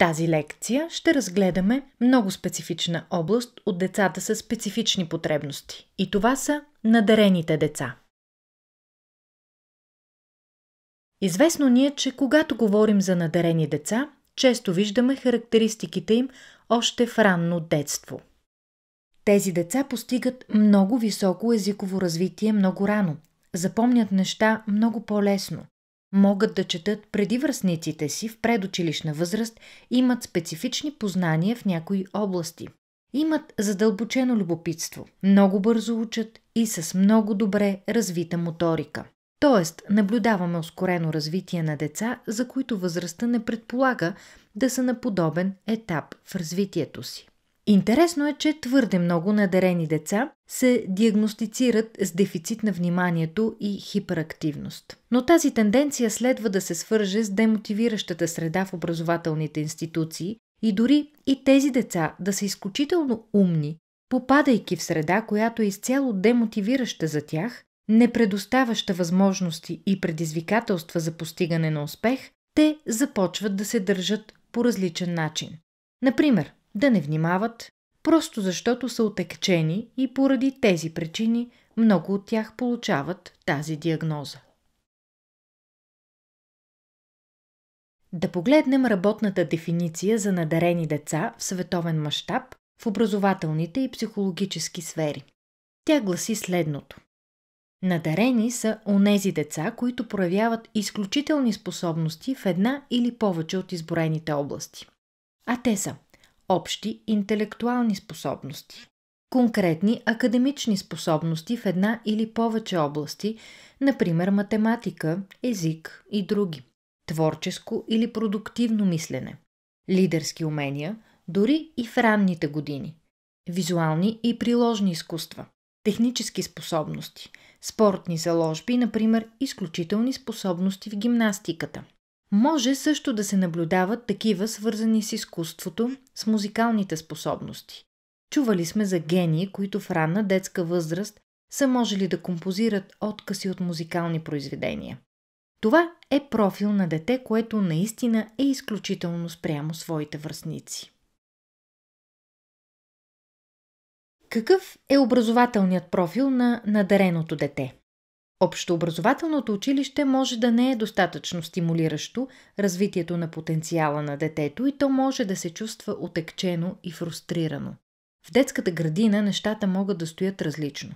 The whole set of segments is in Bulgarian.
тази лекция ще разгледаме много специфична област от децата с специфични потребности. И това са надарените деца. Известно ни е, че когато говорим за надарени деца, често виждаме характеристиките им още в ранно детство. Тези деца постигат много високо езиково развитие много рано, запомнят неща много по-лесно, могат да четат преди връзниците си в предучилищна възраст, имат специфични познания в някои области. Имат задълбочено любопитство, много бързо учат и с много добре развита моторика. Тоест, наблюдаваме ускорено развитие на деца, за които възрастта не предполага да са на подобен етап в развитието си. Интересно е, че твърде много надарени деца се диагностицират с дефицит на вниманието и хиперактивност. Но тази тенденция следва да се свърже с демотивиращата среда в образователните институции и дори и тези деца да са изключително умни, попадайки в среда, която е изцяло демотивираща за тях, не предоставаща възможности и предизвикателства за постигане на успех, те започват да се държат по различен начин. Например, да не внимават, просто защото са отекчени и поради тези причини много от тях получават тази диагноза. Да погледнем работната дефиниция за надарени деца в световен мащаб в образователните и психологически сфери. Тя гласи следното. Надарени са онези деца, които проявяват изключителни способности в една или повече от изброените области. А те са общи интелектуални способности, конкретни академични способности в една или повече области, например математика, език и други, творческо или продуктивно мислене, лидерски умения, дори и в ранните години, визуални и приложни изкуства, технически способности, спортни заложби, например изключителни способности в гимнастиката – може също да се наблюдават такива, свързани с изкуството, с музикалните способности. Чували сме за гении, които в ранна детска възраст са можели да композират откъси от музикални произведения. Това е профил на дете, което наистина е изключително спрямо своите връзници. Какъв е образователният профил на надареното дете? Общообразователното училище може да не е достатъчно стимулиращо развитието на потенциала на детето и то може да се чувства отекчено и фрустрирано. В детската градина нещата могат да стоят различно.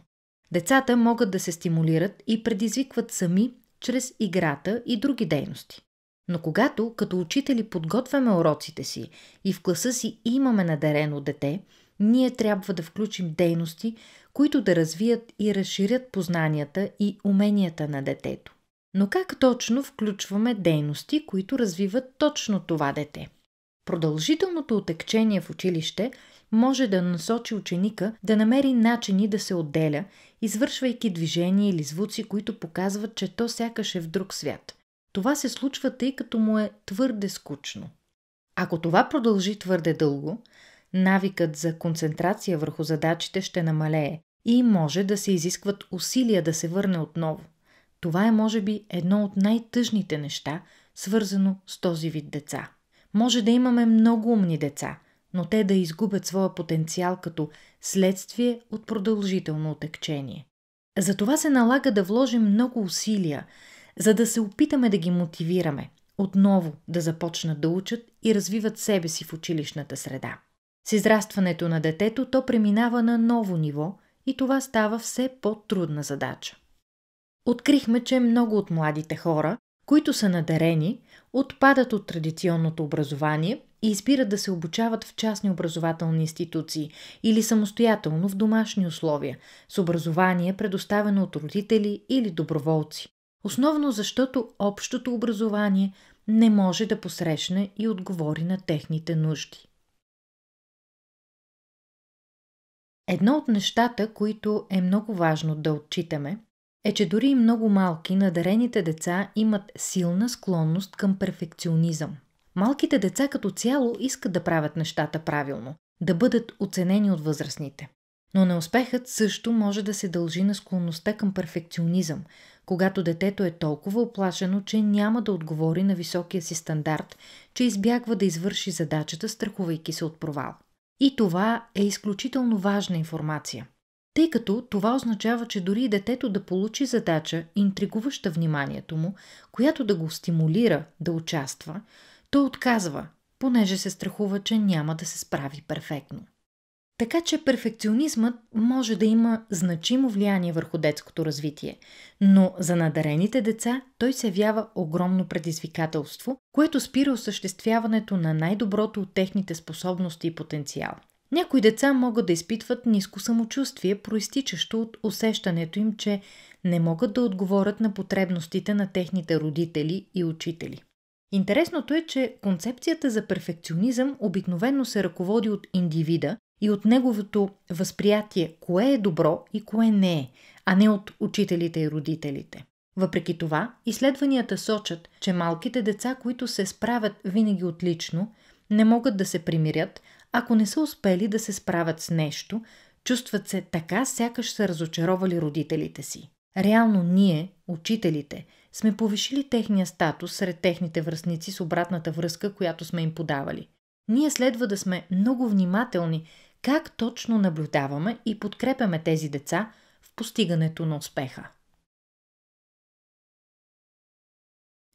Децата могат да се стимулират и предизвикват сами чрез играта и други дейности. Но когато като учители подготвяме уроците си и в класа си имаме надарено дете – ние трябва да включим дейности, които да развият и разширят познанията и уменията на детето. Но как точно включваме дейности, които развиват точно това дете? Продължителното отекчение в училище може да насочи ученика да намери начини да се отделя, извършвайки движения или звуци, които показват, че то сякаш е в друг свят. Това се случва тъй като му е твърде скучно. Ако това продължи твърде дълго, навикът за концентрация върху задачите ще намалее и може да се изискват усилия да се върне отново. Това е, може би, едно от най-тъжните неща, свързано с този вид деца. Може да имаме много умни деца, но те да изгубят своя потенциал като следствие от продължително отекчение. Затова се налага да вложим много усилия, за да се опитаме да ги мотивираме, отново да започнат да учат и развиват себе си в училищната среда. С израстването на детето то преминава на ново ниво и това става все по-трудна задача. Открихме, че много от младите хора, които са надарени, отпадат от традиционното образование и избират да се обучават в частни образователни институции или самостоятелно в домашни условия, с образование предоставено от родители или доброволци. Основно защото общото образование не може да посрещне и отговори на техните нужди. Едно от нещата, които е много важно да отчитаме, е, че дори и много малки надарените деца имат силна склонност към перфекционизъм. Малките деца като цяло искат да правят нещата правилно, да бъдат оценени от възрастните. Но неуспехът също може да се дължи на склонността към перфекционизъм, когато детето е толкова оплашено, че няма да отговори на високия си стандарт, че избягва да извърши задачата, страхувайки се от провал. И това е изключително важна информация. Тъй като това означава, че дори детето да получи задача, интригуваща вниманието му, която да го стимулира да участва, то отказва, понеже се страхува, че няма да се справи перфектно. Така че перфекционизмът може да има значимо влияние върху детското развитие, но за надарените деца той се явява огромно предизвикателство, което спира осъществяването на най-доброто от техните способности и потенциал. Някои деца могат да изпитват ниско самочувствие, проистичащо от усещането им, че не могат да отговорят на потребностите на техните родители и учители. Интересното е, че концепцията за перфекционизъм обикновено се ръководи от индивида, и от неговото възприятие кое е добро и кое не е, а не от учителите и родителите. Въпреки това, изследванията сочат, че малките деца, които се справят винаги отлично, не могат да се примирят, ако не са успели да се справят с нещо, чувстват се така, сякаш са разочаровали родителите си. Реално ние, учителите, сме повишили техния статус сред техните връзници с обратната връзка, която сме им подавали. Ние следва да сме много внимателни как точно наблюдаваме и подкрепяме тези деца в постигането на успеха.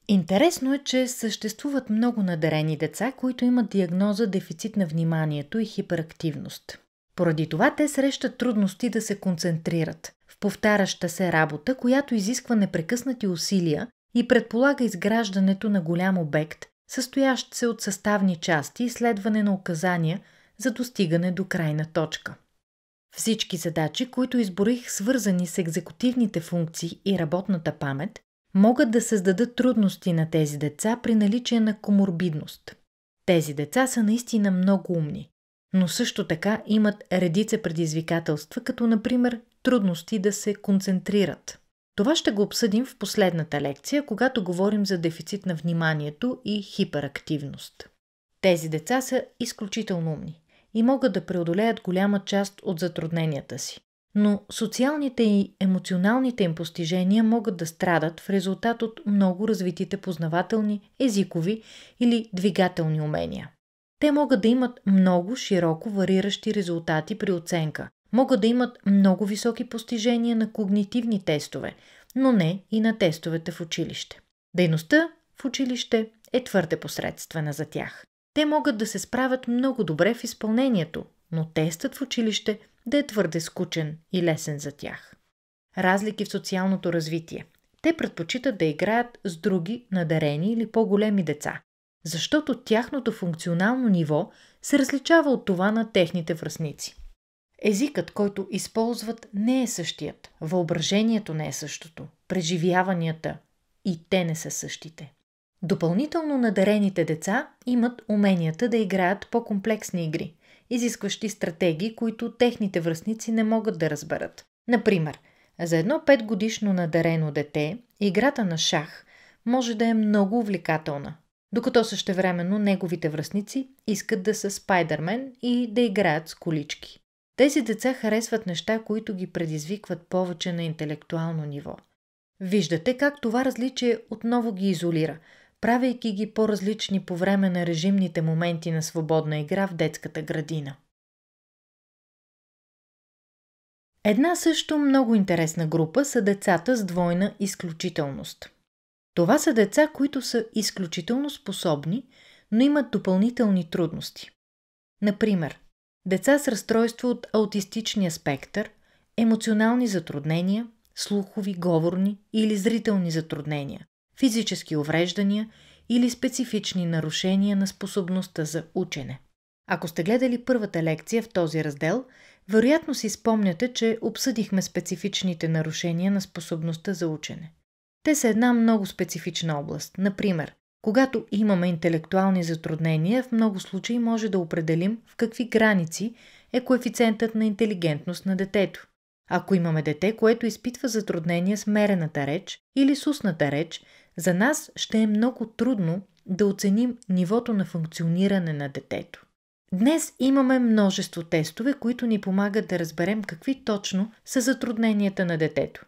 Интересно е, че съществуват много надарени деца, които имат диагноза дефицит на вниманието и хиперактивност. Поради това те срещат трудности да се концентрират в повтаряща се работа, която изисква непрекъснати усилия и предполага изграждането на голям обект, състоящ се от съставни части и следване на указания – за достигане до крайна точка. Всички задачи, които изборих, свързани с екзекутивните функции и работната памет, могат да създадат трудности на тези деца при наличие на коморбидност. Тези деца са наистина много умни, но също така имат редица предизвикателства, като например трудности да се концентрират. Това ще го обсъдим в последната лекция, когато говорим за дефицит на вниманието и хиперактивност. Тези деца са изключително умни и могат да преодолеят голяма част от затрудненията си. Но социалните и емоционалните им постижения могат да страдат в резултат от много развитите познавателни, езикови или двигателни умения. Те могат да имат много широко вариращи резултати при оценка, могат да имат много високи постижения на когнитивни тестове, но не и на тестовете в училище. Дейността в училище е твърде посредствена за тях. Те могат да се справят много добре в изпълнението, но тестът в училище да е твърде скучен и лесен за тях. Разлики в социалното развитие. Те предпочитат да играят с други, надарени или по-големи деца, защото тяхното функционално ниво се различава от това на техните връзници. Езикът, който използват, не е същият, въображението не е същото, преживяванията и те не са същите. Допълнително надарените деца имат уменията да играят по-комплексни игри, изискващи стратегии, които техните връзници не могат да разберат. Например, за едно 5-годишно надарено дете играта на шах може да е много увлекателна, докато същевременно неговите връзници искат да са спайдермен и да играят с колички. Тези деца харесват неща, които ги предизвикват повече на интелектуално ниво. Виждате как това различие отново ги изолира – правейки ги по-различни по време на режимните моменти на свободна игра в детската градина. Една също много интересна група са децата с двойна изключителност. Това са деца, които са изключително способни, но имат допълнителни трудности. Например, деца с разстройство от аутистичния спектър, емоционални затруднения, слухови, говорни или зрителни затруднения, физически увреждания или специфични нарушения на способността за учене. Ако сте гледали първата лекция в този раздел, вероятно си спомняте, че обсъдихме специфичните нарушения на способността за учене. Те са една много специфична област. Например, когато имаме интелектуални затруднения, в много случаи може да определим в какви граници е коефициентът на интелигентност на детето. Ако имаме дете, което изпитва затруднения с мерената реч или с устната реч, за нас ще е много трудно да оценим нивото на функциониране на детето. Днес имаме множество тестове, които ни помагат да разберем какви точно са затрудненията на детето.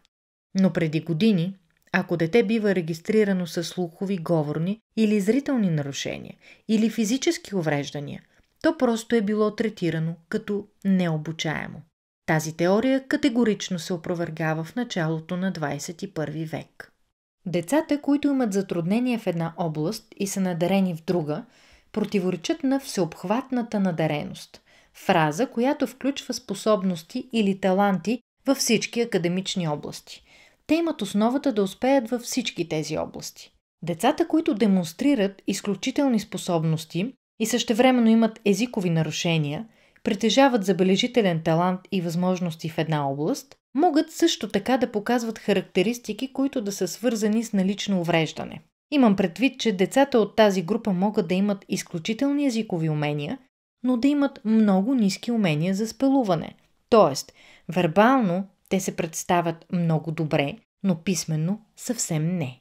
Но преди години, ако дете бива регистрирано с слухови, говорни или зрителни нарушения, или физически увреждания, то просто е било третирано като необучаемо. Тази теория категорично се опровергава в началото на 21 век. Децата, които имат затруднения в една област и са надарени в друга, противоречат на всеобхватната надареност – фраза, която включва способности или таланти във всички академични области. Те имат основата да успеят във всички тези области. Децата, които демонстрират изключителни способности и същевременно имат езикови нарушения – притежават забележителен талант и възможности в една област, могат също така да показват характеристики, които да са свързани с налично увреждане. Имам предвид, че децата от тази група могат да имат изключителни езикови умения, но да имат много ниски умения за спелуване. Тоест, вербално те се представят много добре, но писменно съвсем не.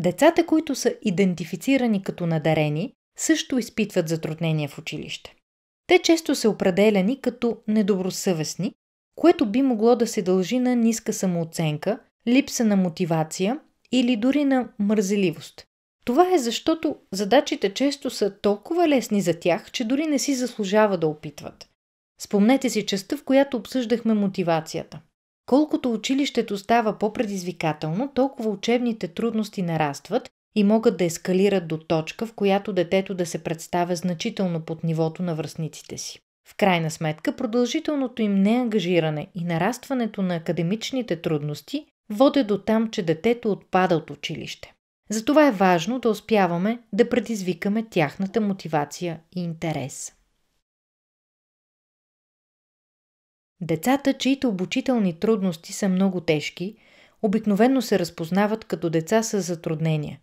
Децата, които са идентифицирани като надарени, също изпитват затруднения в училище. Те често са определяни като недобросъвестни, което би могло да се дължи на ниска самооценка, липса на мотивация или дори на мързеливост. Това е защото задачите често са толкова лесни за тях, че дори не си заслужава да опитват. Спомнете си частта, в която обсъждахме мотивацията. Колкото училището става по-предизвикателно, толкова учебните трудности нарастват и могат да ескалират до точка, в която детето да се представя значително под нивото на връзниците си. В крайна сметка, продължителното им неангажиране и нарастването на академичните трудности воде до там, че детето отпада от училище. Затова е важно да успяваме да предизвикаме тяхната мотивация и интерес. Децата, чието обучителни трудности са много тежки, обикновено се разпознават като деца с затруднения,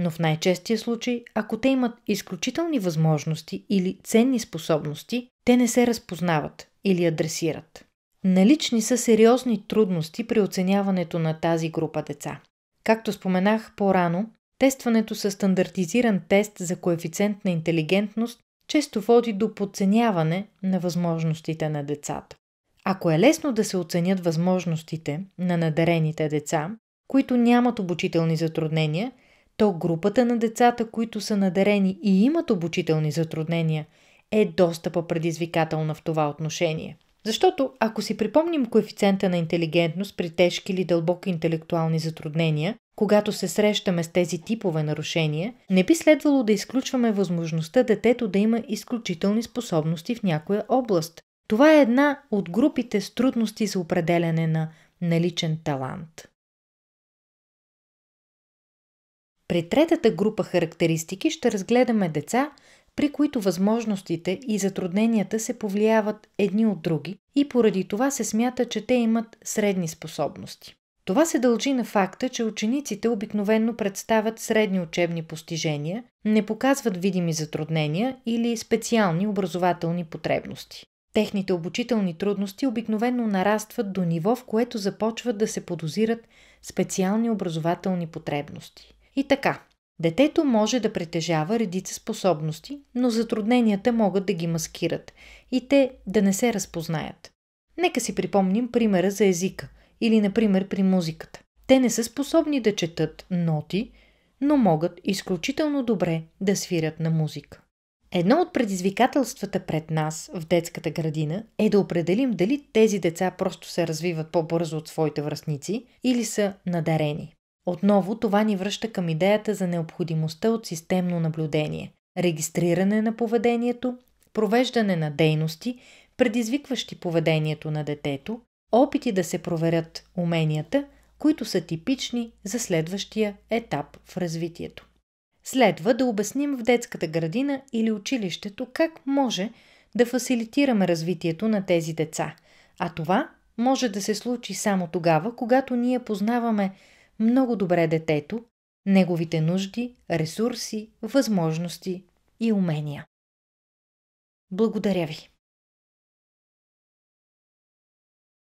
но в най-честия случай, ако те имат изключителни възможности или ценни способности, те не се разпознават или адресират. Налични са сериозни трудности при оценяването на тази група деца. Както споменах по-рано, тестването със стандартизиран тест за коефициент на интелигентност често води до подценяване на възможностите на децата. Ако е лесно да се оценят възможностите на надарените деца, които нямат обучителни затруднения, то групата на децата, които са надарени и имат обучителни затруднения, е доста по-предизвикателна в това отношение. Защото ако си припомним коефициента на интелигентност при тежки или дълбоки интелектуални затруднения, когато се срещаме с тези типове нарушения, не би следвало да изключваме възможността детето да има изключителни способности в някоя област. Това е една от групите с трудности за определяне на наличен талант. При третата група характеристики ще разгледаме деца, при които възможностите и затрудненията се повлияват едни от други и поради това се смята, че те имат средни способности. Това се дължи на факта, че учениците обикновенно представят средни учебни постижения, не показват видими затруднения или специални образователни потребности. Техните обучителни трудности обикновенно нарастват до ниво, в което започват да се подозират специални образователни потребности. И така, детето може да притежава редица способности, но затрудненията могат да ги маскират и те да не се разпознаят. Нека си припомним примера за езика или, например, при музиката. Те не са способни да четат ноти, но могат изключително добре да свирят на музика. Едно от предизвикателствата пред нас в детската градина е да определим дали тези деца просто се развиват по-бързо от своите връзници или са надарени. Отново това ни връща към идеята за необходимостта от системно наблюдение, регистриране на поведението, провеждане на дейности, предизвикващи поведението на детето, опити да се проверят уменията, които са типични за следващия етап в развитието. Следва да обясним в детската градина или училището как може да фасилитираме развитието на тези деца, а това може да се случи само тогава, когато ние познаваме много добре детето, неговите нужди, ресурси, възможности и умения. Благодаря ви!